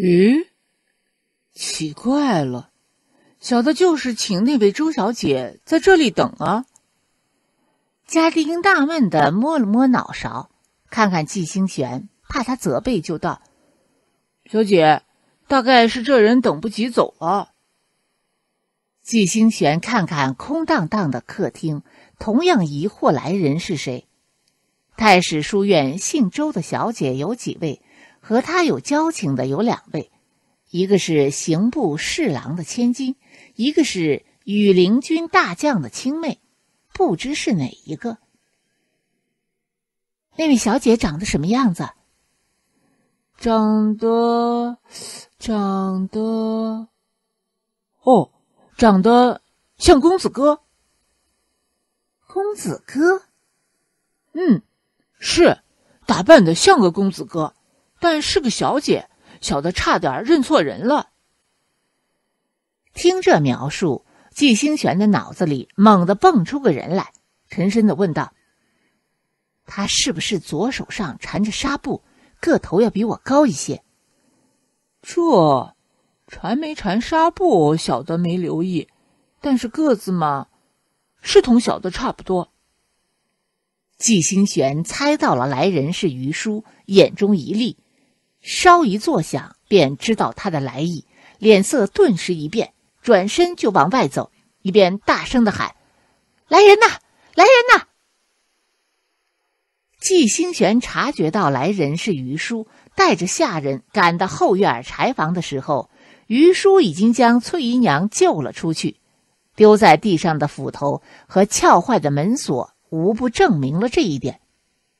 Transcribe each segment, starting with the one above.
咦，奇怪了，小的就是请那位周小姐在这里等啊。嘉丁大纳闷的摸了摸脑勺，看看季星璇，怕他责备，就道：“小姐，大概是这人等不及走了。”季星璇看看空荡荡的客厅，同样疑惑来人是谁。太史书院姓周的小姐有几位？和他有交情的有两位，一个是刑部侍郎的千金，一个是羽林军大将的青妹，不知是哪一个。那位小姐长得什么样子？长得，长得，哦，长得像公子哥。公子哥，嗯，是，打扮的像个公子哥。但是个小姐，小的差点认错人了。听这描述，季星璇的脑子里猛地蹦出个人来，沉声的问道：“他是不是左手上缠着纱布？个头要比我高一些？”这缠没缠纱布，小的没留意，但是个子嘛，是同小的差不多。季星璇猜到了来人是于叔，眼中一立。稍一坐响，便知道他的来意，脸色顿时一变，转身就往外走，一边大声的喊：“来人呐，来人呐！”季星璇察觉到来人是于叔，带着下人赶到后院柴房的时候，于叔已经将翠姨娘救了出去，丢在地上的斧头和撬坏的门锁，无不证明了这一点。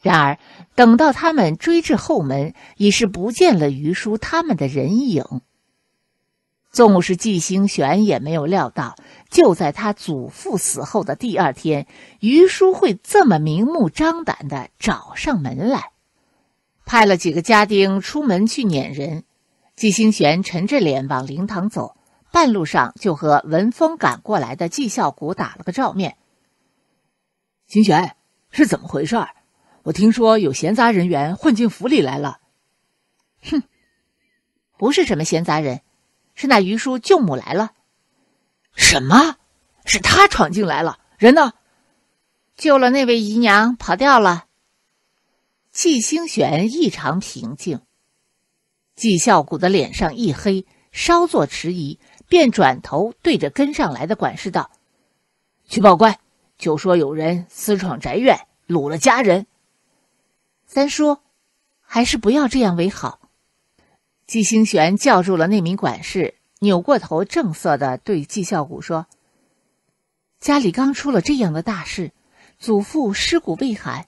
然而，等到他们追至后门，已是不见了于叔他们的人影。纵是季星玄也没有料到，就在他祖父死后的第二天，于叔会这么明目张胆的找上门来。派了几个家丁出门去撵人。季星玄沉着脸往灵堂走，半路上就和闻风赶过来的季孝谷打了个照面。星玄，是怎么回事？我听说有闲杂人员混进府里来了，哼，不是什么闲杂人，是那于叔舅母来了。什么？是他闯进来了？人呢？救了那位姨娘，跑掉了。季星璇异常平静，季孝谷的脸上一黑，稍作迟疑，便转头对着跟上来的管事道：“去报官，就说有人私闯宅院，掳了家人。”三叔，还是不要这样为好。季星玄叫住了那名管事，扭过头正色的对季孝谷说：“家里刚出了这样的大事，祖父尸骨未寒，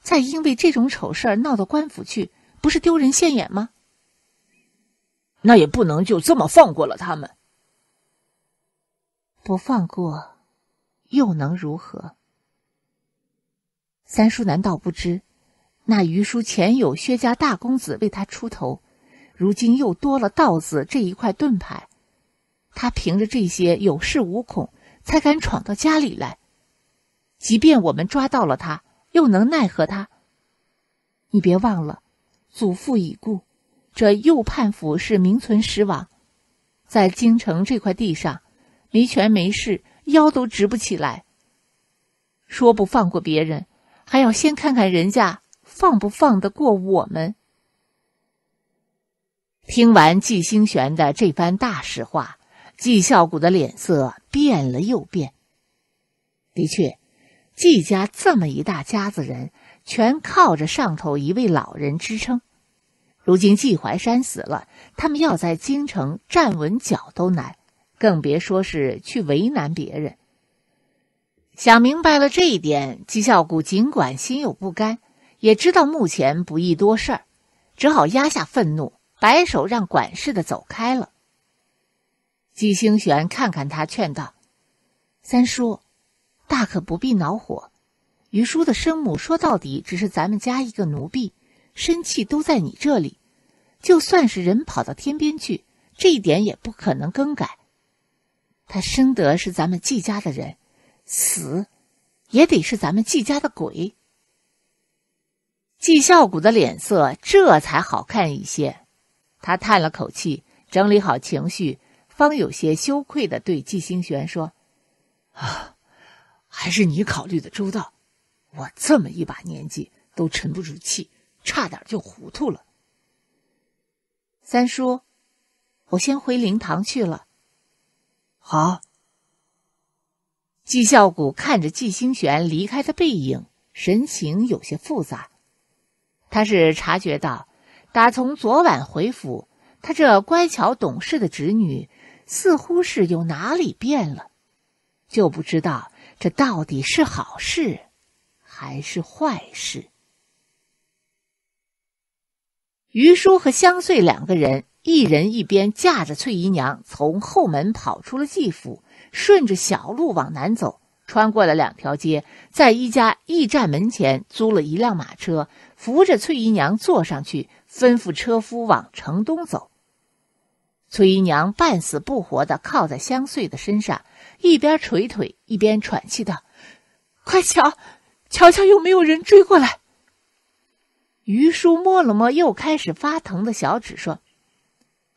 再因为这种丑事儿闹到官府去，不是丢人现眼吗？”那也不能就这么放过了他们。不放过，又能如何？三叔难道不知？那余叔前有薛家大公子为他出头，如今又多了道子这一块盾牌，他凭着这些有恃无恐，才敢闯到家里来。即便我们抓到了他，又能奈何他？你别忘了，祖父已故，这右判府是名存实亡，在京城这块地上，没权没势，腰都直不起来。说不放过别人，还要先看看人家。放不放得过我们？听完季星璇的这番大实话，季孝谷的脸色变了又变。的确，季家这么一大家子人，全靠着上头一位老人支撑。如今季怀山死了，他们要在京城站稳脚都难，更别说是去为难别人。想明白了这一点，季孝谷尽管心有不甘。也知道目前不宜多事儿，只好压下愤怒，摆手让管事的走开了。季星璇看看他，劝道：“三叔，大可不必恼火。于叔的生母说到底只是咱们家一个奴婢，身气都在你这里。就算是人跑到天边去，这一点也不可能更改。他生得是咱们季家的人，死也得是咱们季家的鬼。”纪孝谷的脸色这才好看一些，他叹了口气，整理好情绪，方有些羞愧的对纪星璇说：“啊，还是你考虑的周到，我这么一把年纪都沉不住气，差点就糊涂了。三叔，我先回灵堂去了。”好。纪孝谷看着纪星璇离开的背影，神情有些复杂。他是察觉到，打从昨晚回府，他这乖巧懂事的侄女似乎是有哪里变了，就不知道这到底是好事还是坏事。于叔和香穗两个人，一人一边架着翠姨娘，从后门跑出了继府，顺着小路往南走。穿过了两条街，在一家驿站门前租了一辆马车，扶着崔姨娘坐上去，吩咐车夫往城东走。崔姨娘半死不活的靠在香穗的身上，一边捶腿一边喘气道：“快瞧，瞧瞧有没有人追过来。”于叔摸了摸又开始发疼的小指，说：“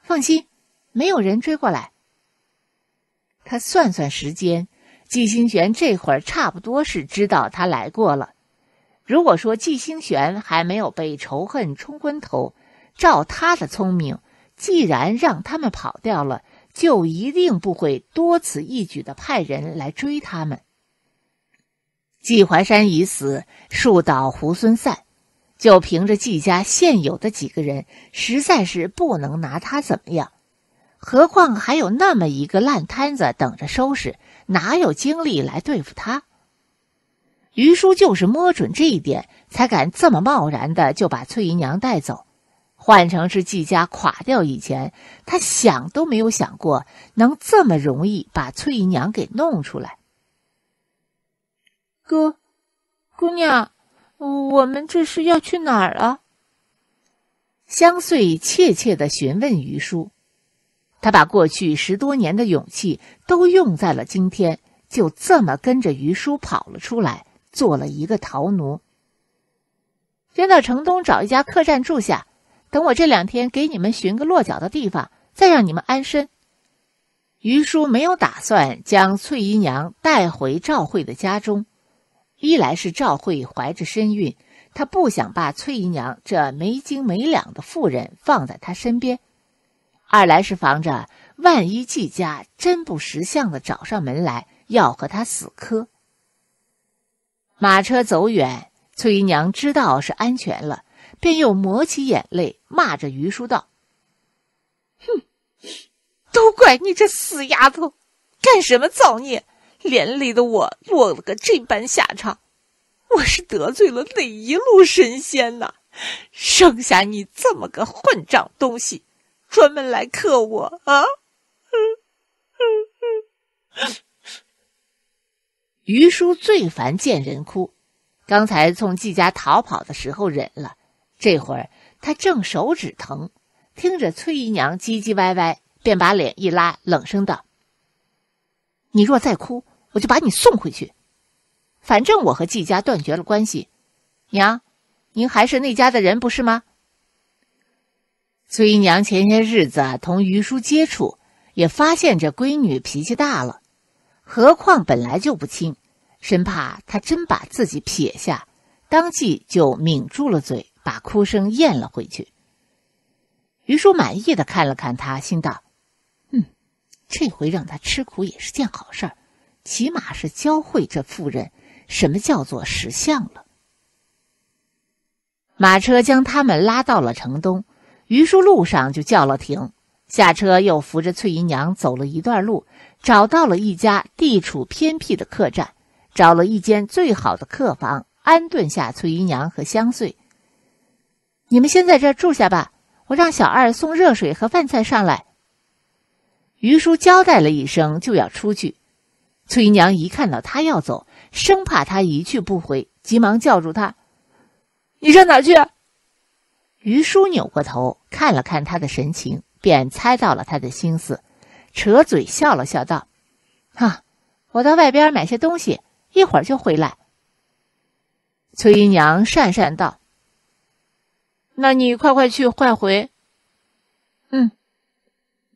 放心，没有人追过来。”他算算时间。季星玄这会儿差不多是知道他来过了。如果说季星玄还没有被仇恨冲昏头，照他的聪明，既然让他们跑掉了，就一定不会多此一举的派人来追他们。季怀山已死，树倒猢狲散，就凭着季家现有的几个人，实在是不能拿他怎么样。何况还有那么一个烂摊子等着收拾。哪有精力来对付他？于叔就是摸准这一点，才敢这么贸然的就把翠姨娘带走。换成是季家垮掉以前，他想都没有想过能这么容易把翠姨娘给弄出来。哥，姑娘，我们这是要去哪儿啊？香穗怯怯的询问于叔。他把过去十多年的勇气都用在了今天，就这么跟着于叔跑了出来，做了一个逃奴。先到城东找一家客栈住下，等我这两天给你们寻个落脚的地方，再让你们安身。于叔没有打算将翠姨娘带回赵慧的家中，一来是赵慧怀着身孕，他不想把翠姨娘这没精没两的妇人放在他身边。二来是防着，万一季家真不识相的找上门来，要和他死磕。马车走远，崔姨娘知道是安全了，便又抹起眼泪，骂着于叔道：“哼，都怪你这死丫头，干什么造孽，连累的我落了个这般下场。我是得罪了哪一路神仙呐？剩下你这么个混账东西！”专门来克我啊！于叔最烦见人哭，刚才从季家逃跑的时候忍了，这会儿他正手指疼，听着崔姨娘唧唧歪歪，便把脸一拉，冷声道：“你若再哭，我就把你送回去。反正我和季家断绝了关系，娘，您还是那家的人不是吗？”崔姨娘前些日子同于叔接触，也发现这闺女脾气大了，何况本来就不亲，生怕她真把自己撇下，当即就抿住了嘴，把哭声咽了回去。于叔满意的看了看她，心道：“嗯，这回让她吃苦也是件好事儿，起码是教会这妇人什么叫做识相了。”马车将他们拉到了城东。于叔路上就叫了停，下车又扶着翠姨娘走了一段路，找到了一家地处偏僻的客栈，找了一间最好的客房安顿下翠姨娘和香穗。你们先在这住下吧，我让小二送热水和饭菜上来。于叔交代了一声就要出去，翠姨娘一看到他要走，生怕他一去不回，急忙叫住他：“你上哪去？”于叔扭过头看了看他的神情，便猜到了他的心思，扯嘴笑了笑道：“哈，我到外边买些东西，一会儿就回来。”崔姨娘讪讪道：“那你快快去换回。”嗯。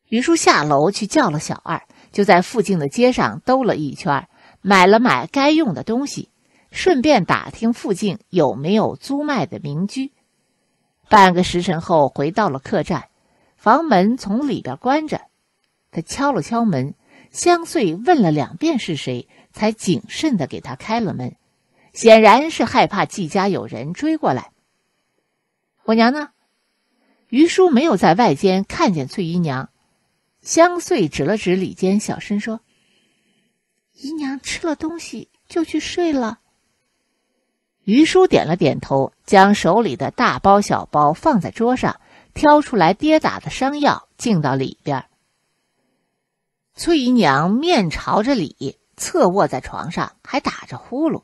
于叔下楼去叫了小二，就在附近的街上兜了一圈，买了买该用的东西，顺便打听附近有没有租卖的民居。半个时辰后，回到了客栈，房门从里边关着，他敲了敲门，香穗问了两遍是谁，才谨慎的给他开了门，显然是害怕季家有人追过来。我娘呢？于叔没有在外间看见翠姨娘，香穗指了指里间，小声说：“姨娘吃了东西就去睡了。”于叔点了点头，将手里的大包小包放在桌上，挑出来跌打的伤药，进到里边。翠姨娘面朝着里，侧卧在床上，还打着呼噜。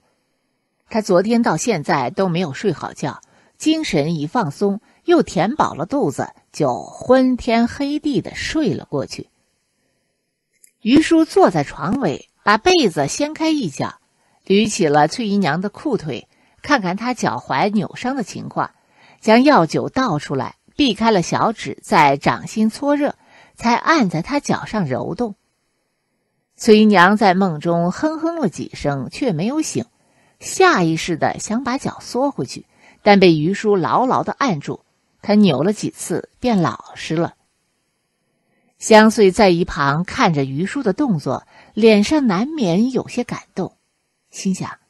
她昨天到现在都没有睡好觉，精神一放松，又填饱了肚子，就昏天黑地的睡了过去。于叔坐在床尾，把被子掀开一角，捋起了翠姨娘的裤腿。看看他脚踝扭伤的情况，将药酒倒出来，避开了小指，在掌心搓热，才按在他脚上揉动。崔娘在梦中哼哼了几声，却没有醒，下意识的想把脚缩回去，但被于叔牢牢的按住。他扭了几次，便老实了。香穗在一旁看着于叔的动作，脸上难免有些感动，心想。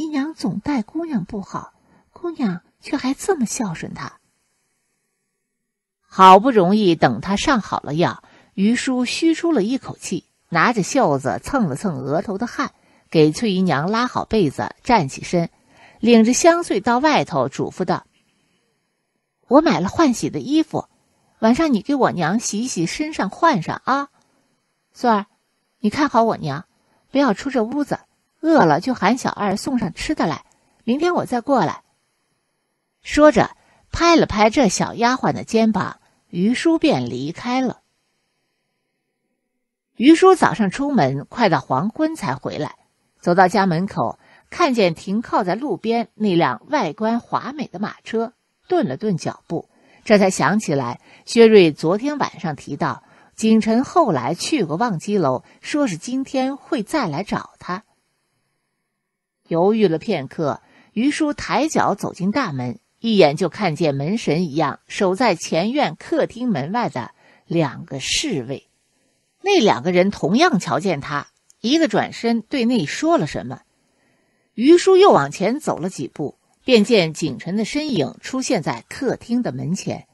姨娘总待姑娘不好，姑娘却还这么孝顺她。好不容易等她上好了药，于叔虚出了一口气，拿着袖子蹭了蹭额头的汗，给翠姨娘拉好被子，站起身，领着香穗到外头，嘱咐道：“我买了换洗的衣服，晚上你给我娘洗洗身上，换上啊。穗儿，你看好我娘，不要出这屋子。”饿了就喊小二送上吃的来，明天我再过来。说着，拍了拍这小丫鬟的肩膀，于叔便离开了。于叔早上出门，快到黄昏才回来。走到家门口，看见停靠在路边那辆外观华美的马车，顿了顿脚步，这才想起来，薛瑞昨天晚上提到，景晨后来去过望机楼，说是今天会再来找他。犹豫了片刻，于叔抬脚走进大门，一眼就看见门神一样守在前院客厅门外的两个侍卫。那两个人同样瞧见他，一个转身对内说了什么。于叔又往前走了几步，便见景臣的身影出现在客厅的门前。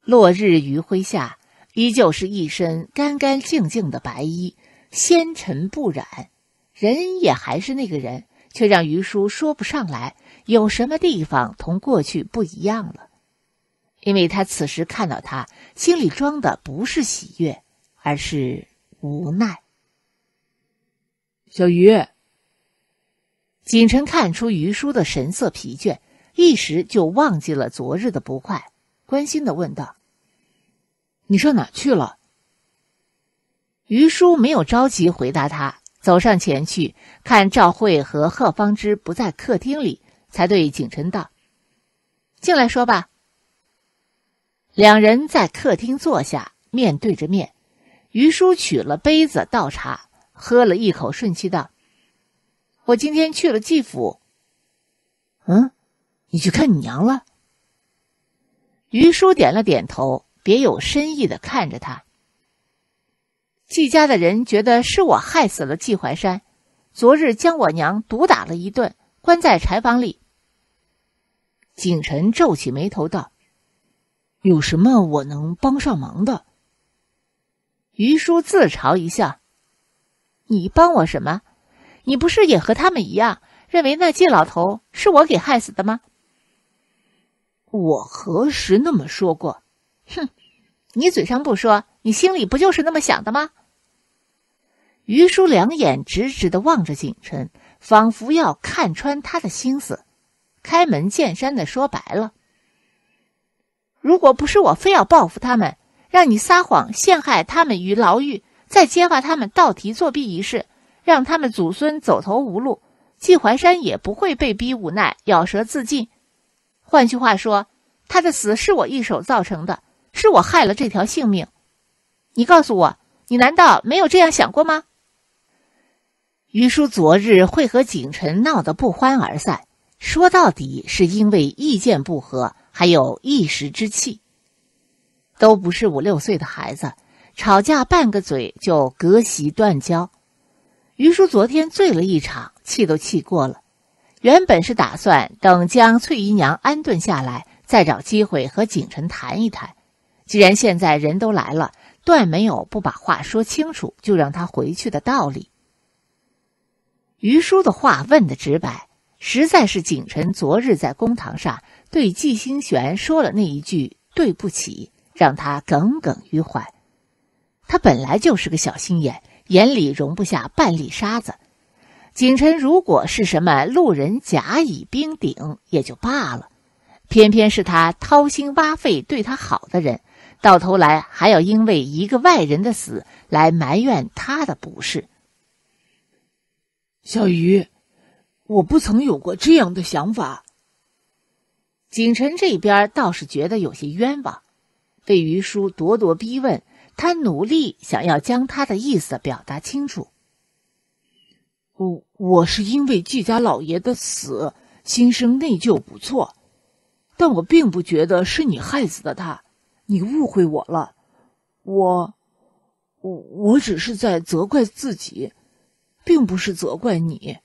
落日余晖下，依旧是一身干干净净的白衣，纤尘不染。人也还是那个人，却让于叔说不上来有什么地方同过去不一样了，因为他此时看到他心里装的不是喜悦，而是无奈。小鱼，锦城看出于叔的神色疲倦，一时就忘记了昨日的不快，关心的问道：“你上哪去了？”于叔没有着急回答他。走上前去，看赵慧和贺方芝不在客厅里，才对景琛道：“进来说吧。”两人在客厅坐下，面对着面。于叔取了杯子倒茶，喝了一口，顺气道：“我今天去了季府。”“嗯，你去看你娘了？”于叔点了点头，别有深意的看着他。季家的人觉得是我害死了季怀山，昨日将我娘毒打了一顿，关在柴房里。景臣皱起眉头道：“有什么我能帮上忙的？”于叔自嘲一笑：“你帮我什么？你不是也和他们一样，认为那季老头是我给害死的吗？”我何时那么说过？哼，你嘴上不说，你心里不就是那么想的吗？于叔两眼直直的望着景琛，仿佛要看穿他的心思，开门见山的说：“白了，如果不是我非要报复他们，让你撒谎陷害他们于牢狱，再揭发他们倒题作弊一事，让他们祖孙走投无路，季怀山也不会被逼无奈咬舌自尽。换句话说，他的死是我一手造成的，是我害了这条性命。你告诉我，你难道没有这样想过吗？”于叔昨日会和景臣闹得不欢而散，说到底是因为意见不合，还有一时之气。都不是五六岁的孩子，吵架半个嘴就隔席断交。于叔昨天醉了一场，气都气过了。原本是打算等将翠姨娘安顿下来，再找机会和景臣谈一谈。既然现在人都来了，断没有不把话说清楚就让他回去的道理。于叔的话问的直白，实在是景臣昨日在公堂上对纪星璇说了那一句“对不起”，让他耿耿于怀。他本来就是个小心眼，眼里容不下半粒沙子。景臣如果是什么路人甲乙丙丁也就罢了，偏偏是他掏心挖肺对他好的人，到头来还要因为一个外人的死来埋怨他的不是。小鱼，我不曾有过这样的想法。景晨这边倒是觉得有些冤枉，被于叔咄咄逼问，他努力想要将他的意思表达清楚。我我是因为季家老爷的死心生内疚，不错，但我并不觉得是你害死的他，你误会我了。我我我只是在责怪自己。并不是责怪你。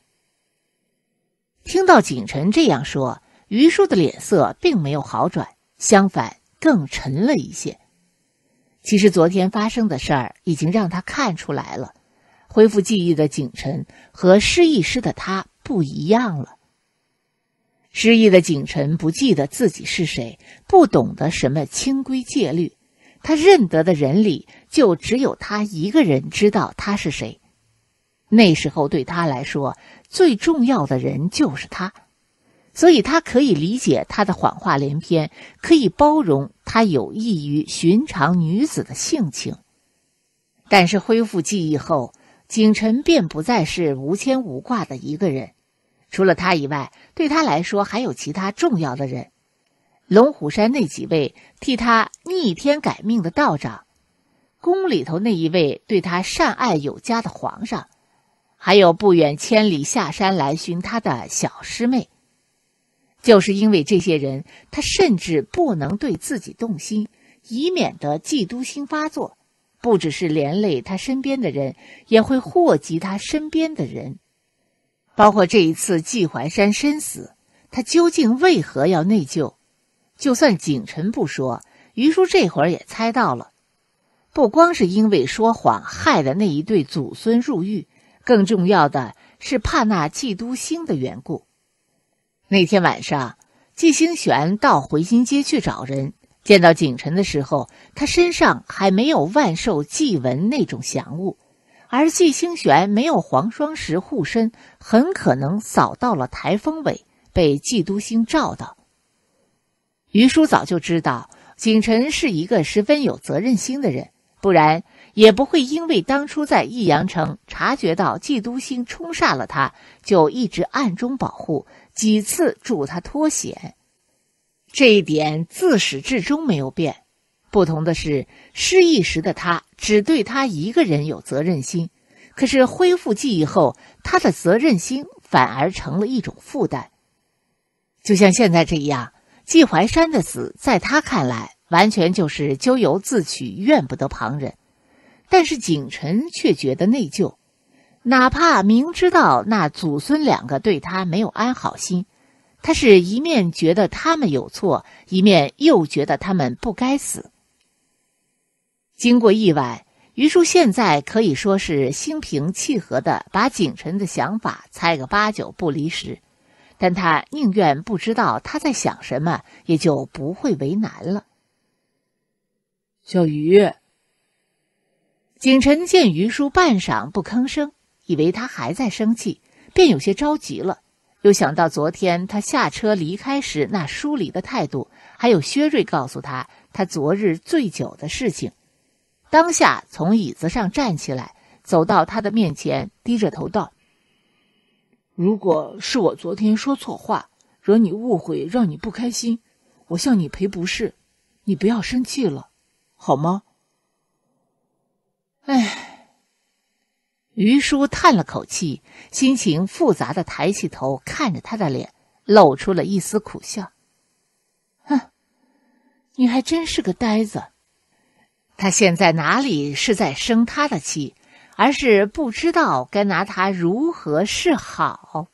听到景晨这样说，于叔的脸色并没有好转，相反更沉了一些。其实昨天发生的事儿已经让他看出来了，恢复记忆的景晨和失忆时的他不一样了。失忆的景晨不记得自己是谁，不懂得什么清规戒律，他认得的人里就只有他一个人知道他是谁。那时候对他来说最重要的人就是他，所以他可以理解他的谎话连篇，可以包容他有异于寻常女子的性情。但是恢复记忆后，景晨便不再是无牵无挂的一个人，除了他以外，对他来说还有其他重要的人：龙虎山那几位替他逆天改命的道长，宫里头那一位对他善爱有加的皇上。还有不远千里下山来寻他的小师妹，就是因为这些人，他甚至不能对自己动心，以免得嫉妒心发作，不只是连累他身边的人，也会祸及他身边的人。包括这一次季怀山身死，他究竟为何要内疚？就算景晨不说，于叔这会儿也猜到了，不光是因为说谎害的那一对祖孙入狱。更重要的是怕那嫉都星的缘故。那天晚上，季星璇到回心街去找人，见到景晨的时候，他身上还没有万寿祭文那种祥物，而季星璇没有黄双石护身，很可能扫到了台风尾，被嫉都星照到。于叔早就知道，景晨是一个十分有责任心的人。不然也不会因为当初在益阳城察觉到季都兴冲煞了他，就一直暗中保护，几次助他脱险。这一点自始至终没有变。不同的是，失忆时的他只对他一个人有责任心，可是恢复记忆后，他的责任心反而成了一种负担。就像现在这样，季怀山的死，在他看来。完全就是咎由自取，怨不得旁人。但是景臣却觉得内疚，哪怕明知道那祖孙两个对他没有安好心，他是一面觉得他们有错，一面又觉得他们不该死。经过意外，于叔现在可以说是心平气和的把景臣的想法猜个八九不离十，但他宁愿不知道他在想什么，也就不会为难了。小鱼，景晨见于叔半晌不吭声，以为他还在生气，便有些着急了。又想到昨天他下车离开时那疏离的态度，还有薛瑞告诉他他昨日醉酒的事情，当下从椅子上站起来，走到他的面前，低着头道：“如果是我昨天说错话，惹你误会，让你不开心，我向你赔不是，你不要生气了。”好吗？唉，于叔叹了口气，心情复杂的抬起头看着他的脸，露出了一丝苦笑。哼，你还真是个呆子。他现在哪里是在生他的气，而是不知道该拿他如何是好。